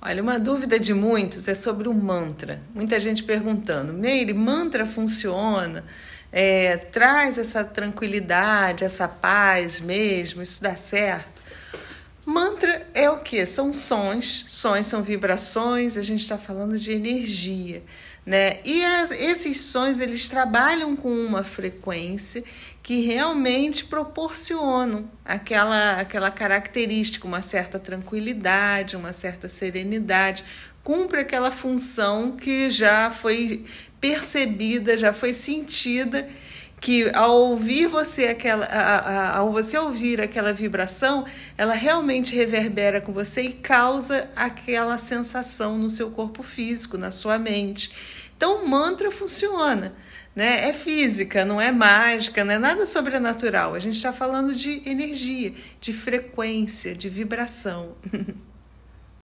Olha, uma dúvida de muitos é sobre o mantra. Muita gente perguntando, Meire, mantra funciona? É, traz essa tranquilidade, essa paz mesmo? Isso dá certo? o que? São sons, sons são vibrações, a gente está falando de energia. Né? E as, esses sons eles trabalham com uma frequência que realmente proporcionam aquela, aquela característica, uma certa tranquilidade, uma certa serenidade, cumpre aquela função que já foi percebida, já foi sentida que ao ouvir você aquela a, a, ao você ouvir aquela vibração, ela realmente reverbera com você e causa aquela sensação no seu corpo físico, na sua mente. Então o mantra funciona, né? É física, não é mágica, não é nada sobrenatural. A gente está falando de energia, de frequência, de vibração.